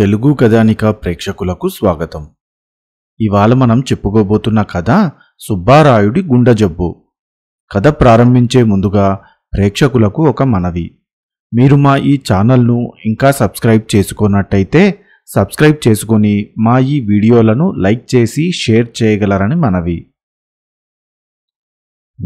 తెలుగు కథానిక ప్రేక్షకులకు స్వాగతం ఇవాళ మనం చెప్పుకోబోతున్న కథ సుబ్బారాయుడి గుండె జబ్బు కథ ప్రారంభించే ముందుగా ప్రేక్షకులకు ఒక మనవి మీరు మా ఈ ఛానల్ను ఇంకా సబ్స్క్రైబ్ చేసుకున్నట్టయితే సబ్స్క్రైబ్ చేసుకొని మా ఈ వీడియోలను లైక్ చేసి షేర్ చేయగలరని మనవి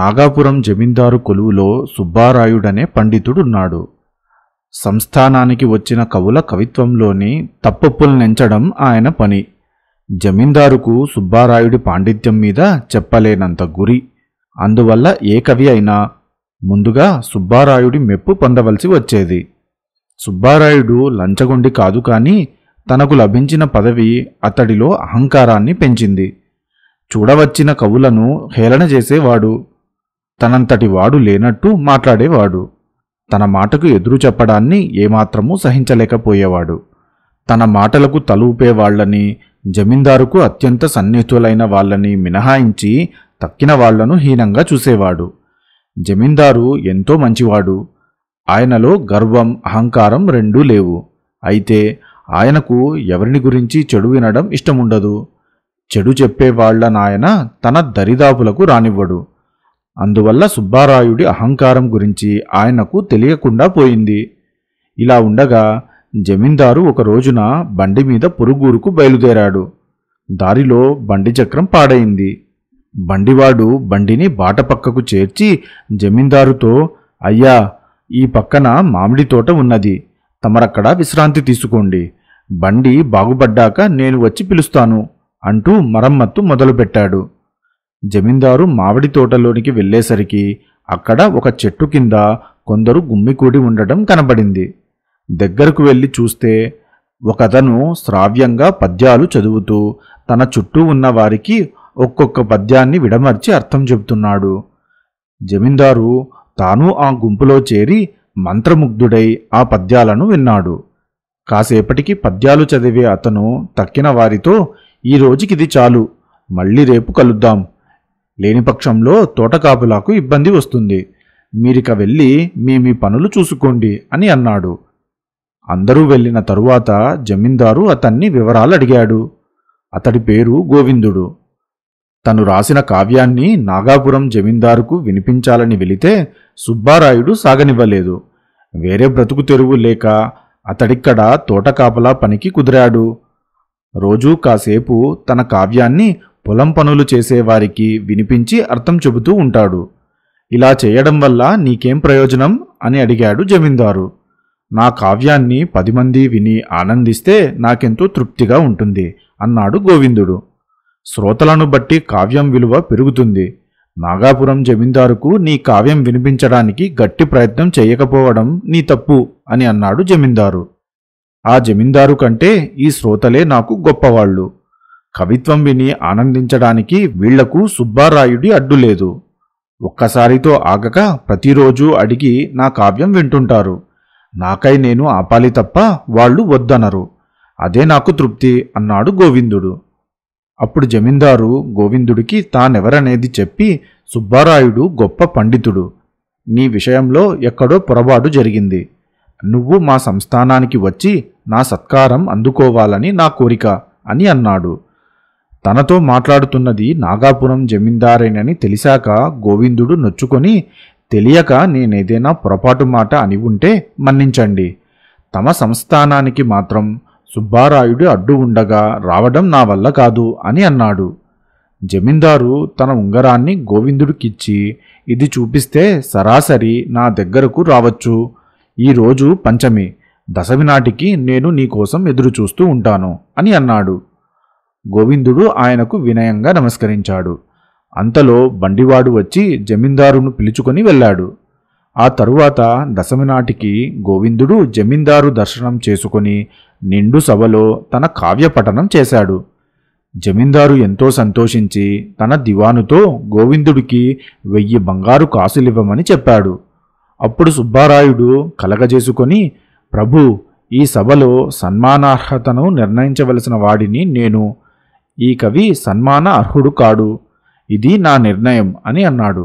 నాగాపురం జమీందారు కొలువులో సుబ్బారాయుడనే పండితుడున్నాడు సంస్థానానికి వచ్చిన కవుల కవిత్వంలోని తప్పొప్పులనెంచడం ఆయన పని జమీందారుకు సుబ్బారాయుడి పాండిత్యం మీద చెప్పలేనంత గురి అందువల్ల ఏ కవి అయినా ముందుగా సుబ్బారాయుడి మెప్పు పొందవలసి వచ్చేది సుబ్బారాయుడు లంచగొండి కాదు కానీ తనకు లభించిన పదవి అతడిలో అహంకారాన్ని పెంచింది చూడవచ్చిన కవులను హేళన చేసేవాడు తనంతటి వాడు లేనట్టు మాట్లాడేవాడు తన మాటకు ఎదురు చెప్పడాన్ని ఏమాత్రమూ సహించలేకపోయేవాడు తన మాటలకు తలూపే వాళ్ళని జమీందారుకు అత్యంత సన్నిహితులైన వాళ్ళని మినహాయించి తక్కిన వాళ్లను హీనంగా చూసేవాడు జమీందారు ఎంతో మంచివాడు ఆయనలో గర్వం అహంకారం రెండూ లేవు అయితే ఆయనకు ఎవరిని గురించి చెడు వినడం ఇష్టముండదు చెడు చెప్పేవాళ్ల నాయన తన దరిదాపులకు రానివ్వడు అందువల్ల సుబ్బారాయుడి అహంకారం గురించి ఆయనకు తెలియకుండా పోయింది ఇలా ఉండగా జమీందారు ఒక రోజున బండి మీద పొరుగురుకు బయలుదేరాడు దారిలో బండి చక్రం పాడైంది బండివాడు బండిని బాట పక్కకు చేర్చి జమీందారుతో అయ్యా ఈ పక్కన మామిడి తోట ఉన్నది తమరక్కడ విశ్రాంతి తీసుకోండి బండి బాగుపడ్డాక నేను వచ్చి పిలుస్తాను అంటూ మరమ్మత్తు మొదలుపెట్టాడు జమీందారు మామిడి తోటలోనికి వెళ్ళేసరికి అక్కడ ఒక చెట్టు కింద కొందరు గుమ్మికూడి ఉండటం కనబడింది దగ్గరకు వెళ్ళి చూస్తే ఒకతను శ్రావ్యంగా పద్యాలు చదువుతూ తన చుట్టూ ఉన్న వారికి ఒక్కొక్క పద్యాన్ని విడమర్చి అర్థం చెబుతున్నాడు జమీందారు తాను ఆ గుంపులో చేరి మంత్రముగ్ధుడై ఆ పద్యాలను విన్నాడు కాసేపటికి పద్యాలు చదివే అతను తక్కిన వారితో ఈ రోజుకిది చాలు మళ్ళీ రేపు కలుద్దాం లేని పక్షంలో తోటకాపులకు ఇబ్బంది వస్తుంది మీరిక వెళ్ళి మీ మీ పనులు చూసుకోండి అని అన్నాడు అందరూ వెళ్ళిన తరువాత జమీందారు అతన్ని వివరాలు అడిగాడు అతడి పేరు గోవిందుడు తను రాసిన కావ్యాన్ని నాగాపురం జమీందారుకు వినిపించాలని వెళితే సుబ్బారాయుడు సాగనివ్వలేదు వేరే బ్రతుకు తెరువు లేక అతడిక్కడ తోటకాపలా పనికి కుదిరాడు రోజూ కాసేపు తన కావ్యాన్ని పొలం పనులు చేసేవారికి వినిపించి అర్థం చెబుతూ ఉంటాడు ఇలా చేయడం వల్ల నీకేం ప్రయోజనం అని అడిగాడు జమీందారు నా కావ్యాన్ని పది మంది విని ఆనందిస్తే నాకెంతో తృప్తిగా ఉంటుంది అన్నాడు గోవిందుడు శ్రోతలను బట్టి కావ్యం విలువ పెరుగుతుంది నాగాపురం జమీందారుకు నీ కావ్యం వినిపించడానికి గట్టి ప్రయత్నం చేయకపోవడం నీ తప్పు అని అన్నాడు జమీందారు ఆ జమీందారు కంటే ఈ శ్రోతలే నాకు గొప్పవాళ్ళు కవిత్వం విని ఆనందించడానికి వీళ్లకు సుబ్బారాయుడి అడ్డులేదు ఒక్కసారితో ఆగక ప్రతిరోజు అడిగి నా కావ్యం వింటుంటారు నాకై నేను ఆపాలి తప్ప వాళ్ళు వద్దనరు అదే నాకు తృప్తి అన్నాడు గోవిందుడు అప్పుడు జమీందారు గోవిందుడికి తానెవరనేది చెప్పి సుబ్బారాయుడు గొప్ప పండితుడు నీ విషయంలో ఎక్కడో పొరపాటు జరిగింది నువ్వు మా సంస్థానానికి వచ్చి నా సత్కారం అందుకోవాలని నా కోరిక అని అన్నాడు తనతో మాట్లాడుతున్నది నాగాపురం జమీందారేనని తెలిసాక గోవిందుడు నొచ్చుకొని తెలియక నేనేదైనా పొరపాటు మాట అని ఉంటే మన్నించండి తమ సంస్థానానికి మాత్రం సుబ్బారాయుడు అడ్డు ఉండగా రావడం నా వల్ల కాదు అని అన్నాడు జమీందారు తన ఉంగరాన్ని గోవిందుడికిచ్చి ఇది చూపిస్తే సరాసరి నా దగ్గరకు రావచ్చు ఈరోజు పంచమి దశమి నాటికి నేను నీకోసం ఎదురుచూస్తూ ఉంటాను అని అన్నాడు గోవిందుడు ఆయనకు వినయంగా నమస్కరించాడు అంతలో బండివాడు వచ్చి జమీందారును పిలుచుకొని వెళ్ళాడు ఆ తరువాత దశమి నాటికి గోవిందుడు జమీందారు దర్శనం చేసుకుని నిండు సభలో తన కావ్యపఠనం చేశాడు జమీందారు ఎంతో సంతోషించి తన దివానుతో గోవిందుడికి వెయ్యి బంగారు కాసులివ్వమని చెప్పాడు అప్పుడు సుబ్బారాయుడు కలగజేసుకొని ప్రభు ఈ సభలో సన్మానార్హతను నిర్ణయించవలసిన వాడిని నేను ఈ కవి సన్మాన అర్హుడు కాడు ఇది నా నిర్ణయం అని అన్నాడు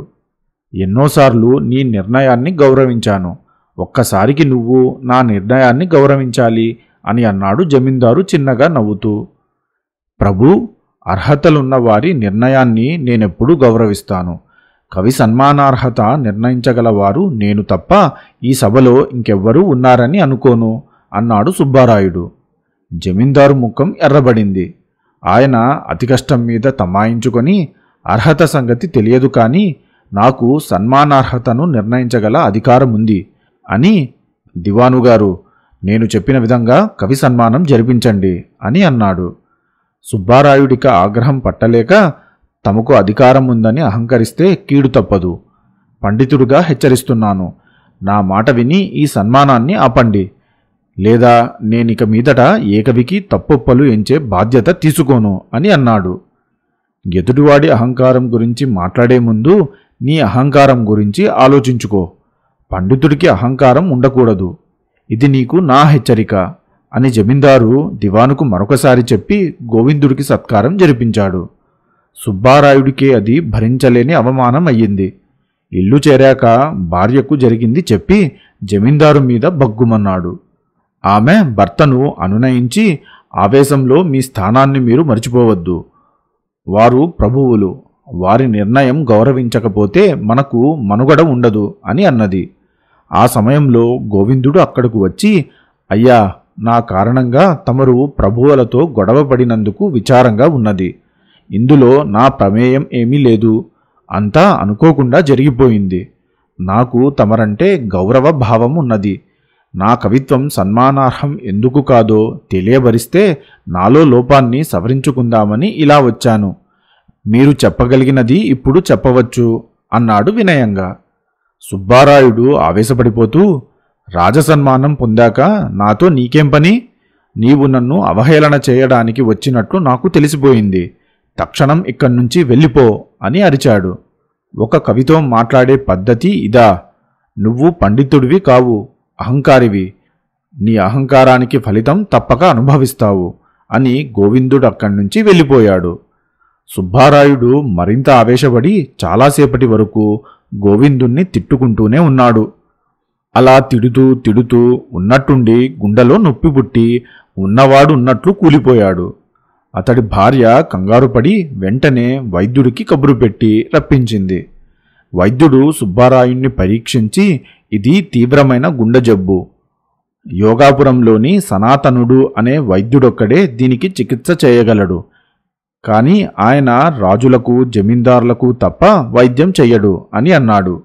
ఎన్నోసార్లు నీ నిర్ణయాన్ని గౌరవించాను ఒక్కసారికి నువ్వు నా నిర్ణయాన్ని గౌరవించాలి అని అన్నాడు జమీందారు చిన్నగా నవ్వుతూ ప్రభు అర్హతలున్న వారి నిర్ణయాన్ని నేనెప్పుడూ గౌరవిస్తాను కవి సన్మానార్హత నిర్ణయించగలవారు నేను తప్ప ఈ సభలో ఇంకెవ్వరూ ఉన్నారని అనుకోను అన్నాడు సుబ్బారాయుడు జమీందారు ముఖం ఎర్రబడింది ఆయన అతి కష్టం మీద తమాయించుకొని అర్హత సంగతి తెలియదు కానీ నాకు సన్మానార్హతను నిర్ణయించగల అధికారం ఉంది అని దివాను గారు నేను చెప్పిన విధంగా కవి సన్మానం జరిపించండి అని అన్నాడు సుబ్బారాయుడిక ఆగ్రహం పట్టలేక తమకు అధికారం ఉందని అహంకరిస్తే కీడు తప్పదు పండితుడుగా హెచ్చరిస్తున్నాను నా మాట విని ఈ సన్మానాన్ని ఆపండి లేదా నేనిక మీదట ఏకవికి తప్పొప్పలు ఎంచే బాధ్యత తీసుకోను అని అన్నాడు ఎదుటివాడి అహంకారం గురించి మాట్లాడే ముందు నీ అహంకారం గురించి ఆలోచించుకో పండితుడికి అహంకారం ఉండకూడదు ఇది నీకు నా హెచ్చరిక అని జమీందారు దివానుకు మరొకసారి చెప్పి గోవిందుడికి సత్కారం జరిపించాడు సుబ్బారాయుడికే అది భరించలేని అవమానం అయ్యింది ఇల్లు చేరాక భార్యకు జరిగింది చెప్పి జమీందారు మీద బగ్గుమన్నాడు ఆమె భర్తను అనునయించి ఆవేశంలో మీ స్థానాన్ని మీరు మర్చిపోవద్దు వారు ప్రభువులు వారి నిర్ణయం గౌరవించకపోతే మనకు మనుగడ ఉండదు అని అన్నది ఆ సమయంలో గోవిందుడు అక్కడకు వచ్చి అయ్యా నా కారణంగా తమరు ప్రభువులతో గొడవపడినందుకు విచారంగా ఉన్నది ఇందులో నా ప్రమేయం ఏమీ లేదు అంతా అనుకోకుండా జరిగిపోయింది నాకు తమరంటే గౌరవ భావం ఉన్నది నా కవిత్వం సన్మానార్హం ఎందుకు కాదో తెలియబరిస్తే నాలో లోపాన్ని సవరించుకుందామని ఇలా వచ్చాను మీరు చెప్పగలిగినది ఇప్పుడు చెప్పవచ్చు అన్నాడు వినయంగా సుబ్బారాయుడు ఆవేశపడిపోతూ రాజసన్మానం పొందాక నాతో నీకేం పని నీవు నన్ను అవహేళన చేయడానికి వచ్చినట్లు నాకు తెలిసిపోయింది తక్షణం ఇక్కడి నుంచి వెళ్ళిపో అని అరిచాడు ఒక కవితో మాట్లాడే పద్ధతి ఇదా నువ్వు పండితుడివి కావు అహంకారివి నీ అహంకారానికి ఫలితం తప్పక అనుభవిస్తావు అని గోవిందుడు అక్కడి నుంచి వెళ్ళిపోయాడు సుబ్బారాయుడు మరింత ఆవేశపడి చాలాసేపటి వరకు గోవిందుణ్ణి తిట్టుకుంటూనే ఉన్నాడు అలా తిడుతూ తిడుతూ ఉన్నట్టుండి గుండెలో నొప్పి పుట్టి ఉన్నవాడు ఉన్నట్లు కూలిపోయాడు అతడి భార్య కంగారుపడి వెంటనే వైద్యుడికి కబురు పెట్టి రప్పించింది వైద్యుడు సుబ్బారాయుణ్ణి పరీక్షించి ఇది తీవ్రమైన గుండె జబ్బు యోగాపురంలోని సనాతనుడు అనే వైద్యుడొక్కడే దీనికి చికిత్స చేయగలడు కానీ ఆయన రాజులకు జమీందారులకు తప్ప వైద్యం చెయ్యడు అని అన్నాడు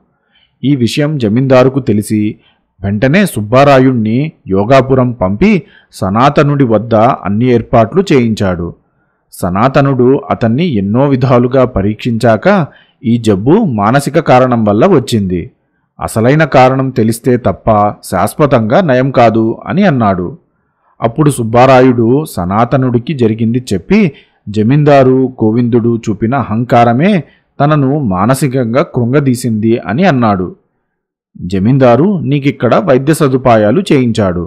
ఈ విషయం జమీందారుకు తెలిసి వెంటనే సుబ్బారాయుణ్ణి యోగాపురం పంపి సనాతనుడి వద్ద అన్ని ఏర్పాట్లు చేయించాడు సనాతనుడు అతన్ని ఎన్నో విధాలుగా పరీక్షించాక ఈ జబ్బు మానసిక కారణం వల్ల వచ్చింది అసలైన కారణం తెలిస్తే తప్ప శాశ్వతంగా నయం కాదు అని అన్నాడు అప్పుడు సుబ్బారాయుడు సనాతనుడికి జరిగింది చెప్పి జమీందారు గోవిందుడు చూపిన అహంకారమే తనను మానసికంగా కృంగదీసింది అని అన్నాడు జమీందారు నీకిక్కడ వైద్య సదుపాయాలు చేయించాడు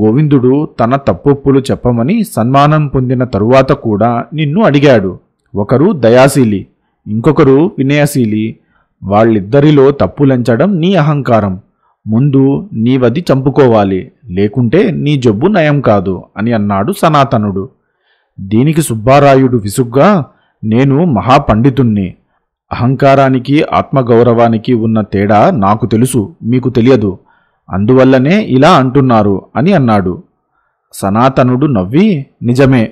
గోవిందుడు తన తప్పొప్పులు చెప్పమని సన్మానం పొందిన తరువాత కూడా నిన్ను అడిగాడు ఒకరు దయాశీలి ఇంకొకరు వినయశీలి వాళ్ళిద్దరిలో తప్పులంచడం నీ అహంకారం ముందు నీవది చంపుకోవాలి లేకుంటే నీ జబ్బు నయం కాదు అని అన్నాడు సనాతనుడు దీనికి సుబ్బారాయుడు విసుగ్గా నేను మహాపండితుణ్ణి అహంకారానికి ఆత్మగౌరవానికి ఉన్న తేడా నాకు తెలుసు మీకు తెలియదు అందువల్లనే ఇలా అంటున్నారు అని అన్నాడు సనాతనుడు నవ్వి నిజమే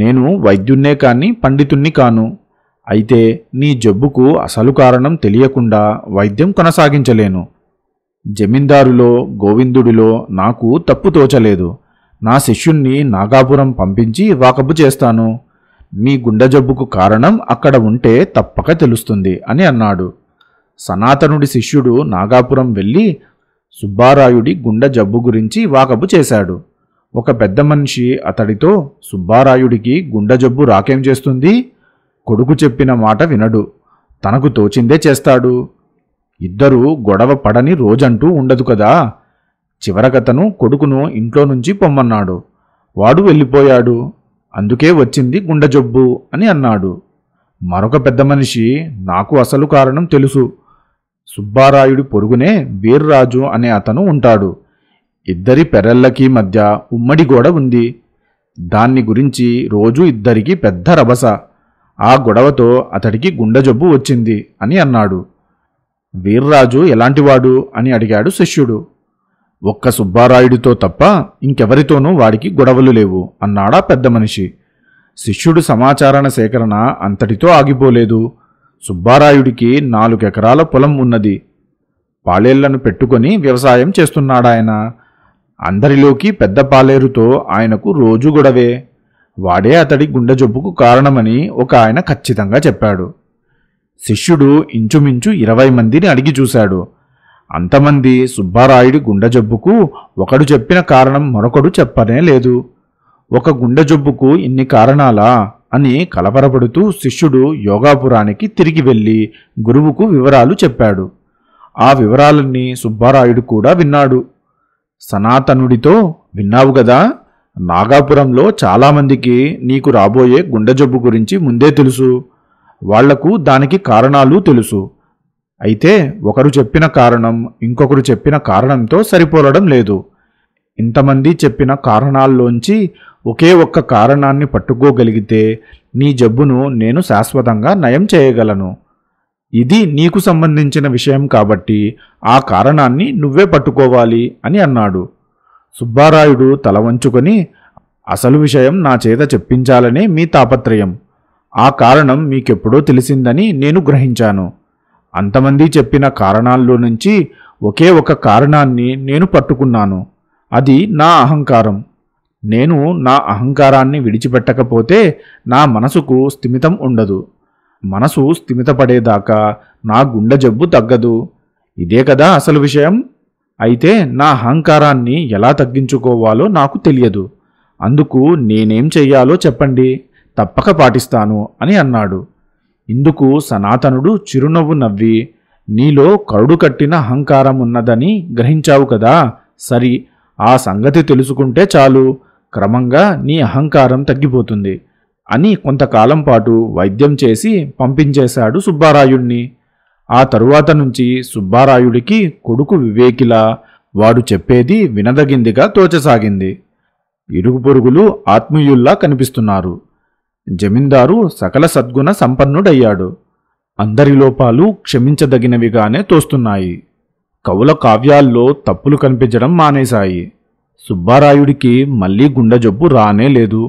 నేను వైద్యున్నే కాని పండితుణ్ణి కాను అయితే నీ జబ్బుకు అసలు కారణం తెలియకుండా వైద్యం కొనసాగించలేను జమీందారులో గోవిందుడిలో నాకు తప్పు తోచలేదు నా శిష్యుణ్ణి నాగాపురం పంపించి వాకబు చేస్తాను మీ గుండె జబ్బుకు కారణం అక్కడ ఉంటే తప్పక తెలుస్తుంది అని అన్నాడు సనాతనుడి శిష్యుడు నాగాపురం వెళ్ళి సుబ్బారాయుడి గుండె జబ్బు గురించి వాకబు చేశాడు ఒక పెద్ద మనిషి అతడితో సుబ్బారాయుడికి గుండె జబ్బు రాకేం చేస్తుంది కొడుకు చెప్పిన మాట వినడు తనకు తోచిందే చేస్తాడు ఇద్దరూ గొడవ పడని రోజంటూ ఉండదు కదా చివరకతను కొడుకును ఇంట్లో నుంచి పొమ్మన్నాడు వాడు వెళ్ళిపోయాడు అందుకే వచ్చింది గుండె జబ్బు అని అన్నాడు మరొక పెద్ద మనిషి నాకు అసలు కారణం తెలుసు సుబ్బారాయుడి పొరుగునే వీర్రాజు అనే అతను ఉంటాడు ఇద్దరి పెరళ్ళకి మధ్య ఉమ్మడి గోడ ఉంది దాన్ని గురించి రోజు ఇద్దరికి పెద్ద రభస ఆ గొడవతో అతడికి గుండె జబ్బు వచ్చింది అని అన్నాడు వీర్రాజు ఎలాంటివాడు అని అడిగాడు శిష్యుడు ఒక్క సుబ్బారాయుడితో తప్ప ఇంకెవరితోనూ వాడికి గొడవలు లేవు అన్నాడా పెద్ద మనిషి శిష్యుడు సమాచారణ సేకరణ అంతటితో ఆగిపోలేదు సుబ్బారాయుడికి నాలుగెకరాల పొలం ఉన్నది పాలేళ్లను పెట్టుకొని వ్యవసాయం చేస్తున్నాడాయన అందరిలోకి పెద్ద పాలేరుతో ఆయనకు రోజు గొడవే వాడే అతడి గుండె జబ్బుకు కారణమని ఒక ఆయన ఖచ్చితంగా చెప్పాడు శిష్యుడు ఇంచుమించు ఇరవై మందిని అడిగి చూశాడు అంతమంది సుబ్బారాయుడి గుండె జబ్బుకు ఒకడు చెప్పిన కారణం మరొకడు చెప్పనే లేదు ఒక గుండె జబ్బుకు ఇన్ని కారణాలా అని కలవరపడుతూ శిష్యుడు యోగాపురానికి తిరిగి వెళ్ళి గురువుకు వివరాలు చెప్పాడు ఆ వివరాలన్నీ సుబ్బారాయుడు కూడా విన్నాడు సనాతనుడితో విన్నావు గదా నాగాపురంలో చాలామందికి నీకు రాబోయే గుండె జబ్బు గురించి ముందే తెలుసు వాళ్లకు దానికి కారణాలు తెలుసు అయితే ఒకరు చెప్పిన కారణం ఇంకొకరు చెప్పిన కారణంతో సరిపోలడం లేదు ఇంతమంది చెప్పిన కారణాల్లోంచి ఒకే ఒక్క కారణాన్ని పట్టుకోగలిగితే నీ జబ్బును నేను శాశ్వతంగా నయం చేయగలను ఇది నీకు సంబంధించిన విషయం కాబట్టి ఆ కారణాన్ని నువ్వే పట్టుకోవాలి అని అన్నాడు సుబ్బారాయుడు తల వంచుకొని అసలు విషయం నా చేత చెప్పించాలనే మీ తాపత్రయం ఆ కారణం మీకెప్పుడో తెలిసిందని నేను గ్రహించాను అంతమంది చెప్పిన కారణాల్లో నుంచి ఒకే ఒక కారణాన్ని నేను పట్టుకున్నాను అది నా అహంకారం నేను నా అహంకారాన్ని విడిచిపెట్టకపోతే నా మనసుకు స్థిమితం ఉండదు మనసు స్థిమితపడేదాకా నా గుండె జబ్బు తగ్గదు ఇదే కదా అసలు విషయం అయితే నా అహంకారాన్ని ఎలా తగ్గించుకోవాలో నాకు తెలియదు అందుకు నేనేం చెయ్యాలో చెప్పండి తప్పక పాటిస్తాను అని అన్నాడు ఇందుకు సనాతనుడు చిరునవ్వు నవ్వి నీలో కరుడు కట్టిన అహంకారం ఉన్నదని గ్రహించావు కదా సరి ఆ సంగతి తెలుసుకుంటే చాలు క్రమంగా నీ అహంకారం తగ్గిపోతుంది అని కొంతకాలం పాటు వైద్యం చేసి పంపించేశాడు సుబ్బారాయుణ్ణి ఆ తరువాత నుంచి సుబ్బారాయుడికి కొడుకు వివేకిలా వాడు చెప్పేది వినదగిందిగా తోచసాగింది ఇరుగు పొరుగులు ఆత్మీయుల్లా కనిపిస్తున్నారు జమీందారు సకల సద్గుణ సంపన్నుడయ్యాడు అందరి లోపాలు క్షమించదగినవిగానే తోస్తున్నాయి కవుల కావ్యాల్లో తప్పులు కనిపించడం మానేశాయి సుబ్బారాయుడికి మళ్ళీ గుండె జబ్బు రానే లేదు